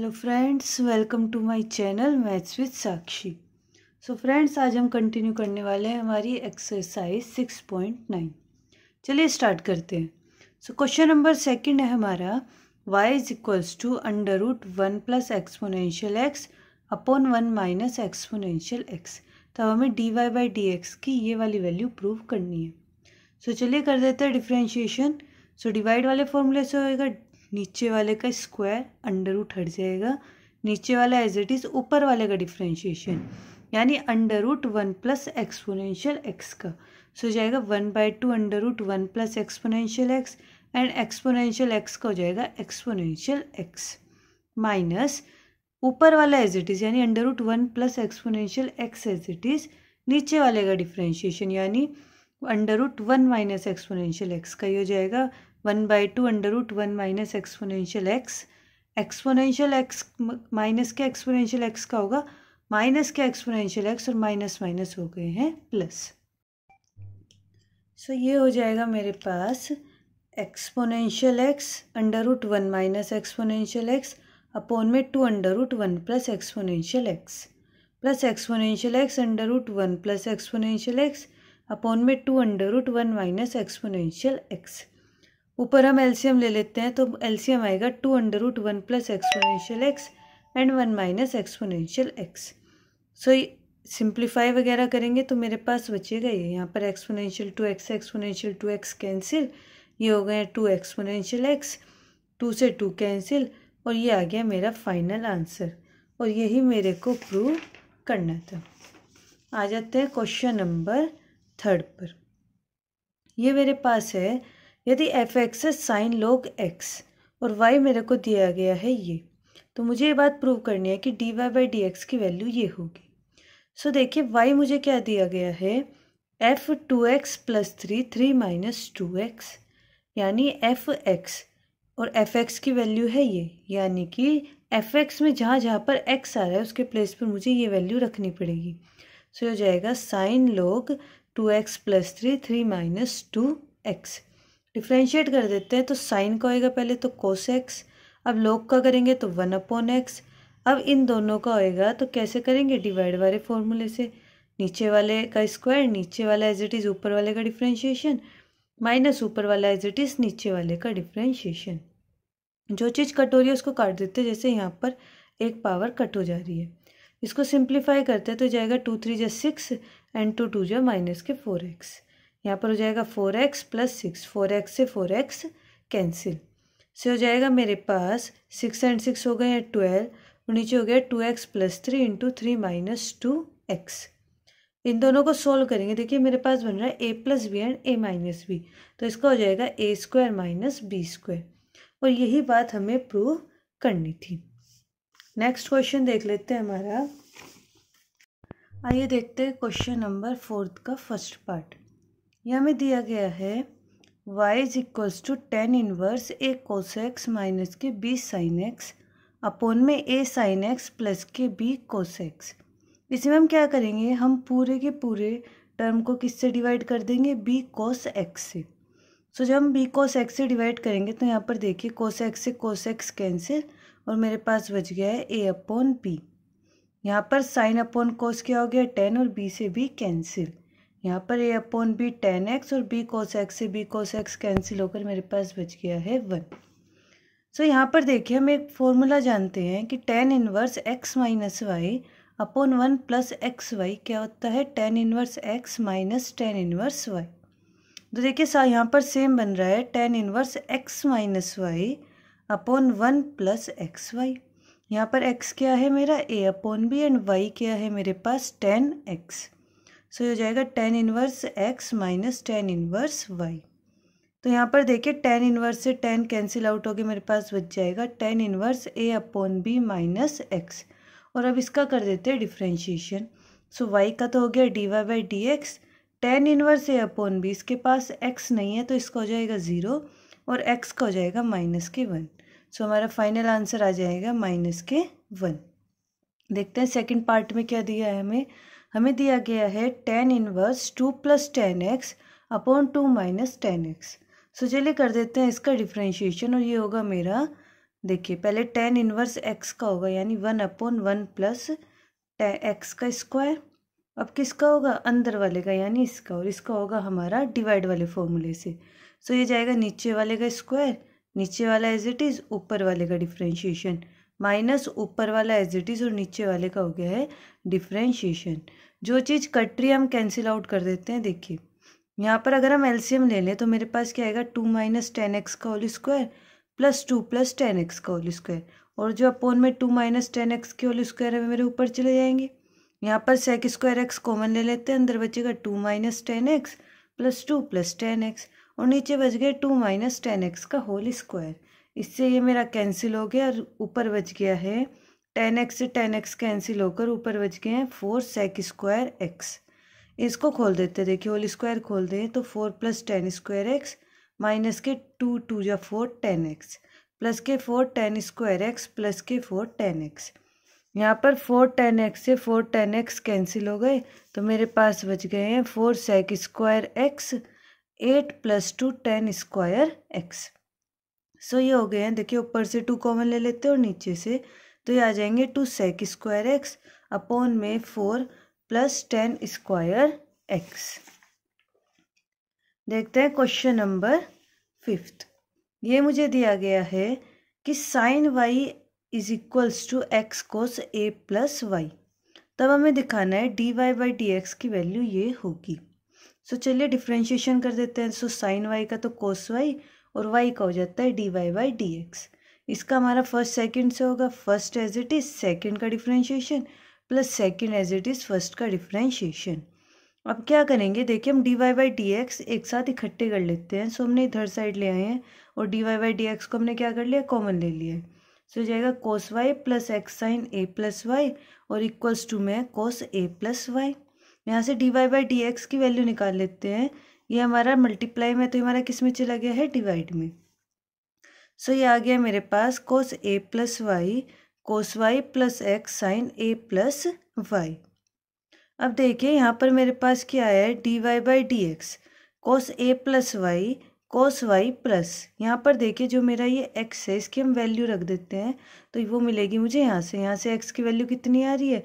hello friends welcome to my channel maths with Sakshi so friends आज हम continue करने वाले हैं हमारी एक्सरसाइज सिक्स पॉइंट नाइन चलिए स्टार्ट करते हैं सो क्वेश्चन नंबर सेकंड है हमारा Y is equals to under root one plus exponential x upon one minus exponential X तब हमें D Y by D x की ये वाली वैल्यू प्रूव करनी है सो so, चलिए कर देते हैं डिफ्रेंशिएशन सो डिवाइड वाले फॉर्मूले से होएगा नीचे वाले का स्क्वायर अंडर रूट हट जाएगा नीचे वाला एज इट इज़ ऊपर वाले का डिफ्रेंशिएशन यानी under root one plus exponential x का सो so, जाएगा one by two under root one plus exponential x and exponential x का हो जाएगा एक्सपोनेंशियल एक्स माइनस ऊपर वाला एज इट इज़ यानी under root one plus exponential X as it is नीचे वाले का डिफ्रेंशिएशन यानी under root one minus exponential x का ही हो जाएगा one by two under root one minus exponential x exponential x minus के एक्सपोनेंशियल एक्स का होगा माइनस के एक्सपोनेंशियल एक्स और माइनस माइनस हो गए हैं प्लस सो ये हो जाएगा मेरे पास exponential x under root one minus exponential x upon में two under root one plus exponential x plus exponential x under root one plus exponential x upon में two under root one minus exponential x ऊपर हम LCM ले लेते हैं तो LCM आएगा to under root one plus exponential x and one minus exponential x so simplify वगैरह करेंगे तो मेरे पास बचेगा ये यहाँ पर exponential two x exponential two x cancel ये हो गए टू एक्सपोनेंशियल एक्स टू से टू कैंसिल और ये आ गया मेरा फाइनल आंसर और यही मेरे को प्रूव करना था आ जाते हैं क्वेश्चन नंबर थर्ड पर ये मेरे पास है यदि एफ एक्स है साइन लोग एक्स और वाई मेरे को दिया गया है ये तो मुझे ये बात प्रूव करनी है कि d Y by D x की वैल्यू ये होगी सो देखिए वाई मुझे क्या दिया गया है f two x plus three three minus two x यानी एफ एक्स और एफ एक्स की वैल्यू है ये यानी कि एफ एक्स में जहाँ जहाँ पर एक्स आ रहा है उसके प्लेस पर मुझे ये वैल्यू रखनी पड़ेगी सो so, हो जाएगा sine log two x plus three three minus two x differentiate कर देते हैं तो साइन का होएगा पहले तो कोस एक्स अब लोग का करेंगे तो वन अपॉन एक्स अब इन दोनों का होएगा तो कैसे करेंगे डिवाइड वाले फॉर्मूले से नीचे वाले का स्क्वायर नीचे वाला एज इट इज़ ऊपर वाले का डिफ्रेंशिएशन माइनस ऊपर वाला एज इट इज़ नीचे वाले का डिफ्रेंशिएशन जो चीज़ कट हो रही है उसको काट देते हैं जैसे यहाँ पर एक पावर कट हो जा रही है इसको सिंप्लीफाई करते तो जाएगा टू थ्री जो सिक्स एंड टू टू जो माइनस के फोर एक्स यहाँ पर हो जाएगा four x plus six four x से फोर एक्स कैंसिल से हो जाएगा मेरे पास सिक्स एंड सिक्स हो गए हैं ट्वेल्व और नीचे हो गया two x plus three into three minus two x इन दोनों को सोल्व करेंगे देखिए मेरे पास बन रहा है a plus b and a minus b तो इसका हो जाएगा a square minus b square और यही बात हमें प्रूव करनी थी नेक्स्ट क्वेश्चन देख लेते हैं हमारा आइए देखते हैं क्वेश्चन नंबर फोर्थ का फर्स्ट पार्ट यह में दिया गया है y is equals to tan inverse a cos x minus के बी साइन एक्स अपोन में ए साइन एक्स प्लस के बी कोस एक्स इसमें हम क्या करेंगे हम पूरे के पूरे टर्म को किससे डिवाइड कर देंगे बी कोस एक्स से सो so, जब हम बी कोस एक्स से डिवाइड करेंगे तो यहाँ पर देखिए कोस एक्स से कोस एक्स कैंसिल और मेरे पास बच गया है ए अपोन बी यहाँ पर साइन अपोन कोस क्या हो गया टेन और बी से बी कैंसिल यहाँ पर a upon b tan x और बी कोस एक्स से बी कोस एक्स कैंसिल होकर मेरे पास बच गया है वन सो so, यहाँ पर देखिए हम एक फॉर्मूला जानते हैं कि tan inverse x minus y upon one plus x y क्या होता है tan inverse x minus tan inverse y तो देखिए सा यहाँ पर सेम बन रहा है tan inverse x minus y upon one plus x y यहाँ पर एक्स क्या है मेरा a upon b and y क्या है मेरे पास टेन एक्स सो ये हो जाएगा tan inverse x minus tan inverse y तो यहाँ पर देखिए टेन इनवर्स से टेन कैंसिल आउट गया मेरे पास बच जाएगा tan inverse a upon b minus x और अब इसका कर देते हैं डिफ्रेंशिएशन सो वाई का तो हो गया d Y by D x tan inverse a upon b इसके पास एक्स नहीं है तो इसका हो जाएगा ज़ीरो और एक्स का हो जाएगा माइनस के वन सो हमारा फाइनल आंसर आ जाएगा माइनस के वन देखते हैं सेकेंड पार्ट में क्या दिया है हमें हमें दिया गया है tan inverse two plus tan x upon two minus tan x so चलिए कर देते हैं इसका डिफ्रेंशिएशन और ये होगा मेरा देखिए पहले टेन इनवर्स एक्स का होगा यानी one upon one plus x का स्क्वायर अब किसका होगा अंदर वाले का यानी इसका और इसका होगा हमारा डिवाइड वाले फॉर्मूले से सो ये जाएगा नीचे वाले का स्क्वायर नीचे वाला एज इट इज़ ऊपर वाले का डिफ्रेंशिएशन माइनस ऊपर वाला एज इट इज़ और नीचे वाले का हो गया है डिफ्रेंशिएशन जो चीज़ कट रही है हम कैंसिल आउट कर देते हैं देखिए यहाँ पर अगर हम एलसीएम ले लें तो मेरे पास क्या आएगा टू माइनस टेन एक्स का whole square plus two plus tan x का होल स्क्वायर और जो अपोन में टू माइनस टेन एक्स के होल स्क्वायर है मेरे ऊपर चले जाएंगे यहाँ पर सेक स्क्वायर एक्स कॉमन ले लेते हैं अंदर बचेगा two minus tan x plus two plus tan x और नीचे बच गए टू माइनस टेन एक्स का होल स्क्वायर इससे ये मेरा कैंसिल हो गया और ऊपर बच गया है टेन एक्स से टेन एक्स कैंसिल होकर ऊपर बच गए हैं फोर सेक स्क्वायर एक्स इसको खोल देते देखिए होल स्क्वायर खोल दें तो four plus tan square x minus के टू टू या फोर टेन एक्स प्लस के four tan square x plus के फोर टेन एक्स यहाँ पर फोर टेन एक्स से फोर टेन एक्स कैंसिल हो गए तो मेरे पास बच गए हैं four sec square x eight plus two tan square x so ये हो गए हैं देखिए ऊपर से टू कॉमन ले लेते हैं और नीचे से तो ये आ जाएंगे two sec square x upon में four plus tan square x देखते हैं क्वेश्चन नंबर फिफ्थ ये मुझे दिया गया है कि sine y is equals to x cos a plus y तब हमें दिखाना है d Y by D x की वैल्यू ये होगी सो so, चलिए डिफ्रेंशिएशन कर देते हैं सो साइन वाई का तो कोस वाई और वाई का हो जाता है d Y by D x इसका हमारा फर्स्ट सेकेंड से होगा first as it is second का differentiation plus second as it is first का डिफ्रेंशिएशन अब क्या करेंगे देखिए हम d Y by D x एक साथ इकट्ठे कर लेते हैं सो हमने इधर साइड ले आए हैं और d Y by D x को हमने क्या कर लिया कॉमन ले लिया है सो so, जाएगा cos y plus x sine a plus y और इक्वल्स टू में कोस ए प्लस वाई यहाँ से d Y by D x की वैल्यू निकाल लेते हैं ये हमारा मल्टीप्लाई में तो हमारा किस में चला गया है डिवाइड में सो so, ये आ गया मेरे पास cos a plus y cos y plus x sine a plus y अब देखिए यहाँ पर मेरे पास क्या है d Y by D x cos a plus y cos y plus यहाँ पर देखिए जो मेरा ये एक्स है इसकी हम वैल्यू रख देते हैं तो वो मिलेगी मुझे यहाँ से यहाँ से एक्स की वैल्यू कितनी आ रही है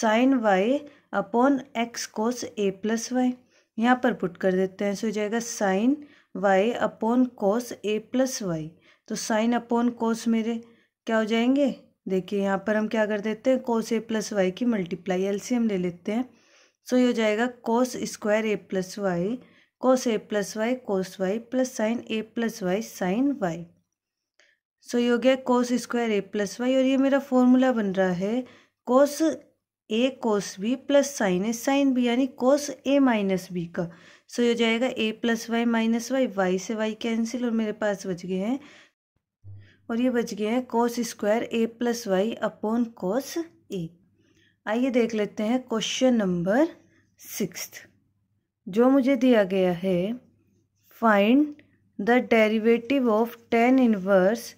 sine y upon x cos a plus y यहाँ पर पुट कर देते हैं सो हो जाएगा sine y upon cos a plus y तो साइन अपॉन कोस मेरे क्या हो जाएंगे देखिए यहाँ पर हम क्या कर देते हैं कोस ए प्लस वाई की मल्टीप्लाई एलसीएम ले लेते हैं सो ये हो जाएगा cos square a plus y cos a plus y cos y plus sine a plus y sine y so ये हो गया cos square a plus y और ये मेरा फॉर्मूला बन रहा है cos a cos b plus sine a sine b यानी कोस ए माइनस बी का सो so, हो जाएगा a plus y minus y y से वाई कैंसिल और मेरे पास बच गए हैं और ये बच गए हैं cos square a plus y upon cos a आइए देख लेते हैं क्वेश्चन नंबर सिक्स जो मुझे दिया गया है find the derivative of tan inverse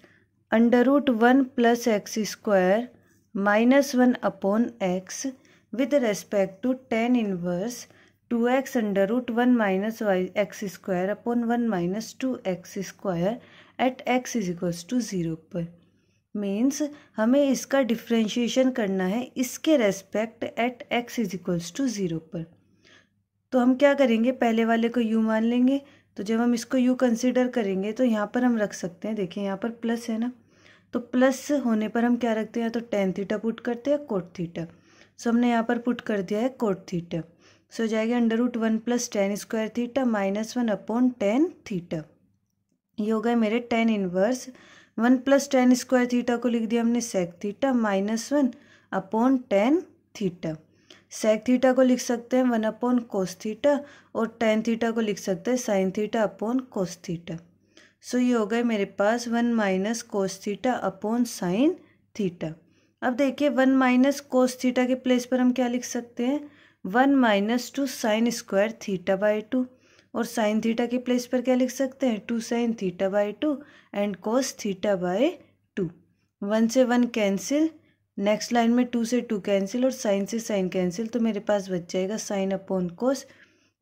under root one plus x square minus one upon x with respect to tan inverse two x under root one minus y x square upon one minus two x square at x is equals to zero पर means हमें इसका differentiation करना है इसके respect at x is equals to zero पर तो हम क्या करेंगे पहले वाले को यू मान लेंगे तो जब हम इसको यू कंसिडर करेंगे तो यहाँ पर हम रख सकते हैं देखिए यहाँ पर प्लस है ना तो प्लस होने पर हम क्या रखते हैं तो टेन थीटा पुट करते हैं कोट थीटा सो हमने यहाँ पर पुट कर दिया है कोट थीटा सो जाएगा under root one plus tan square theta minus one upon tan theta ये हो मेरे tan inverse one plus tan square theta को लिख दिया हमने sec theta minus one upon tan theta sec theta को लिख सकते हैं वन अपॉन कोस थीटा और टेन थीटा को लिख सकते हैं sine theta upon cos theta so ये हो गए मेरे पास one minus cos theta upon sine theta अब देखिए वन माइनस कोस थीटा के प्लेस पर हम क्या लिख सकते हैं one minus two sine square theta by two और साइन थीटा के प्लेस पर क्या लिख सकते हैं two sine theta by two and cos theta by two one से वन कैंसिल नेक्स्ट लाइन में टू से टू कैंसिल और साइन से साइन कैंसिल तो मेरे पास बच जाएगा साइन अपॉन कोस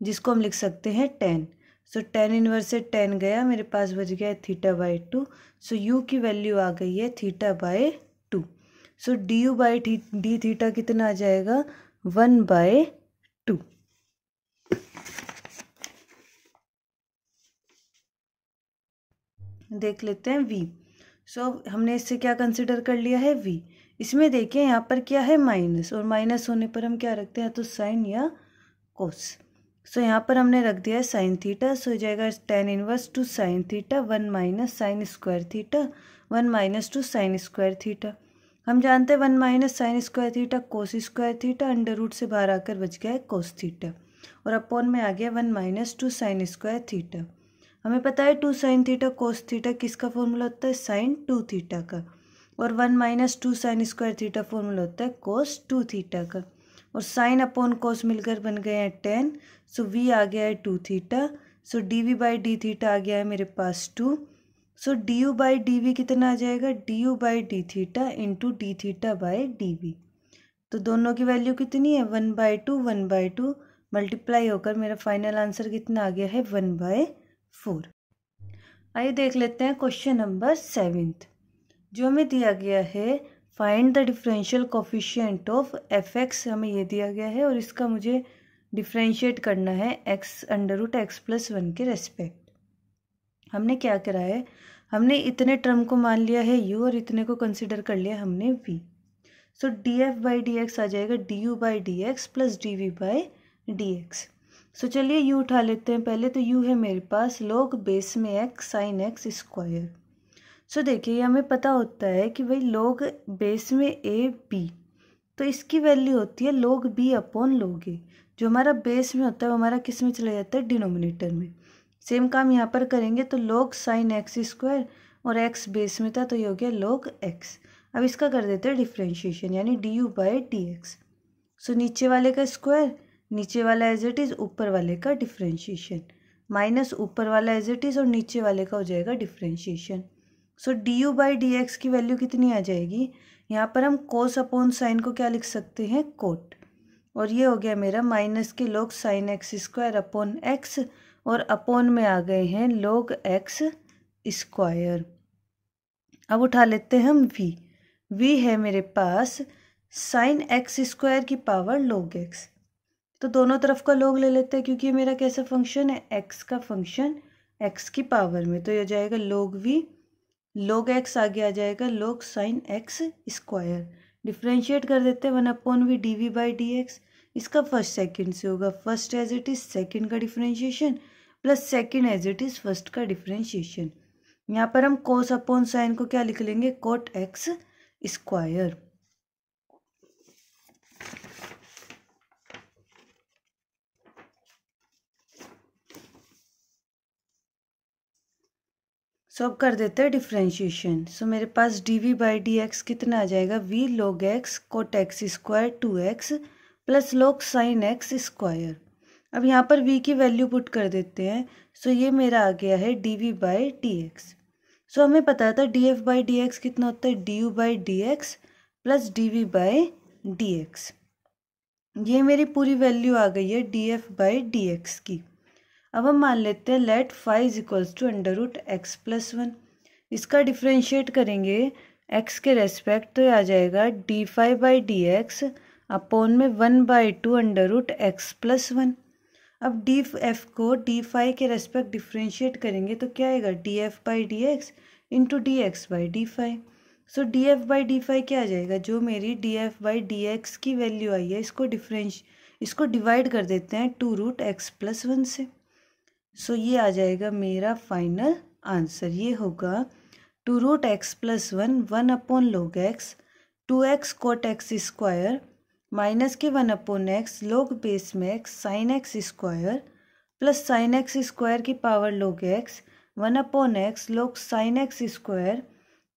जिसको हम लिख सकते हैं टेन सो टेन इनवर्स से टेन गया मेरे पास बच गया है theta by two so u की वैल्यू आ गई है theta by two so d u by d theta कितना आ जाएगा वन बाय टू देख लेते हैं वी सो so, हमने इससे क्या कंसिडर कर लिया है वी इसमें देखें यहाँ पर क्या है माइनस और माइनस होने पर हम क्या रखते हैं तो साइन या कोस सो यहाँ पर हमने रख दिया है साइन थीटा सो हो जाएगा tan inverse two sine theta one minus sine square theta one minus two sine square theta हम जानते हैं one minus sine square theta cos square theta under root से बाहर आकर बच गया है कोस थीटा और अपॉन में आ गया one minus two sine square theta हमें पता है two sine theta cos theta किसका फॉर्मूला होता है साइन टू थीटा का और one minus two sine square theta formula होता है कोस टू थीटा का और साइन अपॉन कोस मिलकर बन गए हैं टेन सो वी आ गया है two theta so d v by d theta आ गया है मेरे पास two so d u by d v कितना आ जाएगा d u by d theta into d theta by d v तो दोनों की वैल्यू कितनी है one by two one by two multiply होकर मेरा फाइनल आंसर कितना आ गया है वन बाय फोर आइए देख लेते हैं क्वेश्चन नंबर सेवेंथ जो हमें दिया गया है find the differential coefficient of f x हमें ये दिया गया है और इसका मुझे डिफ्रेंशिएट करना है x under root x plus one के रेस्पेक्ट हमने क्या करा है हमने इतने टर्म को मान लिया है यू और इतने को कंसिडर कर लिया हमने v so d f by D x आ जाएगा d u by D x plus d v by D x so चलिए यू उठा लेते हैं पहले तो यू है मेरे पास लोग बेस में x sine x square so देखिए हमें पता होता है कि भाई लोग बेस में ए बी तो इसकी वैल्यू होती है लोग बी अपॉन लोग ए जो हमारा बेस में होता है वो हमारा किस में चला जाता है डिनोमिनेटर में सेम काम यहाँ पर करेंगे तो लोग साइन एक्स स्क्वायर और एक्स बेस में था तो ये हो गया लोग एक्स अब इसका कर देते हैं डिफ्रेंशिएशन यानी d u by D x so नीचे वाले का स्क्वायर नीचे वाला एज इट इज़ ऊपर वाले का डिफ्रेंशिएशन माइनस ऊपर वाला एज इट इज़ और नीचे वाले का हो जाएगा differentiation so d u by D x की वैल्यू कितनी आ जाएगी यहाँ पर हम कोस अपॉन साइन को क्या लिख सकते हैं कोट और ये हो गया मेरा माइनस के log sine x square upon x और अपॉन में आ गए हैं लोग एक्स स्क्वायर अब उठा लेते हैं हम वी वी है मेरे पास साइन एक्स स्क्वायर की पावर लोग एक्स तो दोनों तरफ का लोग ले लेते हैं क्योंकि ये मेरा कैसा फंक्शन है एक्स का फंक्शन एक्स की पावर में तो ये जाएगा लोग वी लोग एक्स आगे आ जाएगा लोग साइन एक्स स्क्वायर डिफ्रेंशिएट कर देते हैं one upon v d v by D x इसका फर्स्ट सेकंड से होगा first as it is second का differentiation plus second as it is first का डिफ्रेंशिएशन यहाँ पर हम कोस अपॉन साइन को क्या लिख लेंगे कोट एक्स स्क्वायर सो अब कर देते हैं डिफ्रेंशिएशन सो मेरे पास d v by D x कितना आ जाएगा v log x cot x square two x plus log sine x square अब यहाँ पर वी की वैल्यू पुट कर देते हैं सो ये मेरा आ गया है d v by D x so हमें पता था d f by D x कितना होता है d u by D x plus d v by D x ये मेरी पूरी वैल्यू आ गई है d f by D x की अब हम मान लेते हैं let five is equals to under root x plus one इसका डिफ्रेंशिएट करेंगे एक्स के रेस्पेक्ट तो आ जाएगा D five by D x upon में one by two under root x plus one अब डी एफ को डी फाइव के रेस्पेक्ट डिफ्रेंशिएट करेंगे तो क्या आएगा d f by D x into d x by d five so d f by d five क्या आ जाएगा जो मेरी d f by D x की वैल्यू आई है इसको डिफ्रेंश इसको डिवाइड कर देते हैं two root x plus one से सो ये आ जाएगा मेरा फाइनल आंसर ये होगा two root x plus one one upon log x two x cot x square minus के one upon x log base में x sine x square plus sine x square की power log x one upon x log sine x square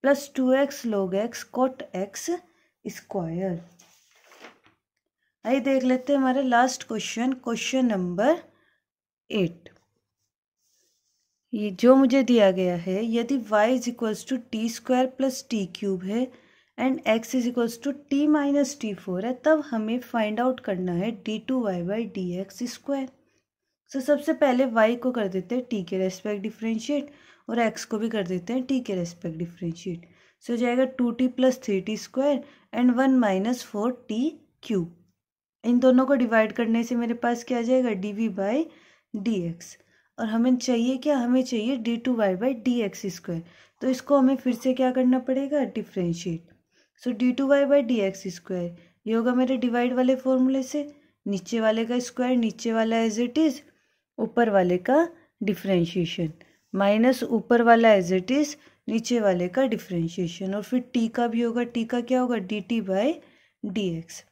plus two x log x cot x square आइए देख लेते हैं हमारे last question question number eight ये जो मुझे दिया गया है यदि y is equals to t square plus t cube है and x is equals to t minus t four है तब हमें फाइंड आउट करना है d two y by D x square so सबसे पहले y को कर देते हैं t के रेस्पेक्ट डिफ्रेंशिएट और x को भी कर देते हैं t के रेस्पेक्ट डिफ्रेंशिएट सो हो जाएगा two t plus three t square and one minus four t cube इन दोनों को डिवाइड करने से मेरे पास क्या आ जाएगा d v by D x और हमें चाहिए क्या हमें चाहिए d two y by D x square तो इसको हमें फिर से क्या करना पड़ेगा differentiate so d two y by D x square ये होगा मेरे डिवाइड वाले फॉर्मूले से नीचे वाले का स्क्वायर नीचे वाला एज इट इज़ ऊपर वाले का डिफ्रेंशिएशन माइनस ऊपर वाला एज इट इज़ नीचे वाले का डिफ्रेंशिएशन और फिर टी का भी होगा टी का क्या होगा d t by D x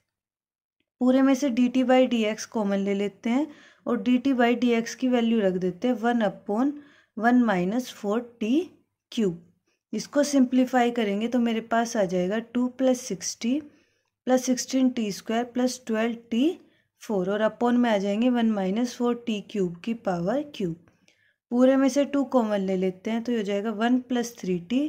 पूरे में से d t by D x common ले लेते हैं और d t by D x की वैल्यू रख देते हैं one upon one minus four t cube इसको सिंप्लीफाई करेंगे तो मेरे पास आ जाएगा two plus sixty plus sixteen t square plus twelve t four और अपॉन में आ जाएंगे one minus four t cube की पावर क्यूब पूरे में से टू कॉमन ले लेते हैं तो ये हो जाएगा one plus three t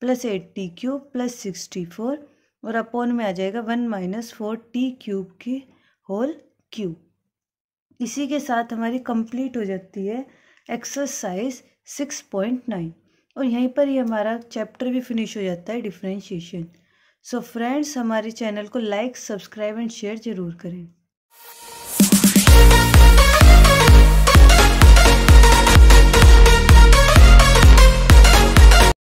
plus eight t cube plus sixty four और अपॉन में आ जाएगा one minus four t cube की होल क्यूब इसी के साथ हमारी कंप्लीट हो जाती है एक्सरसाइज सिक्स पॉइंट नाइन और यहीं पर ही हमारा चैप्टर भी फिनिश हो जाता है डिफ्रेंशिएशन सो फ्रेंड्स हमारे चैनल को लाइक सब्सक्राइब एंड शेयर ज़रूर करें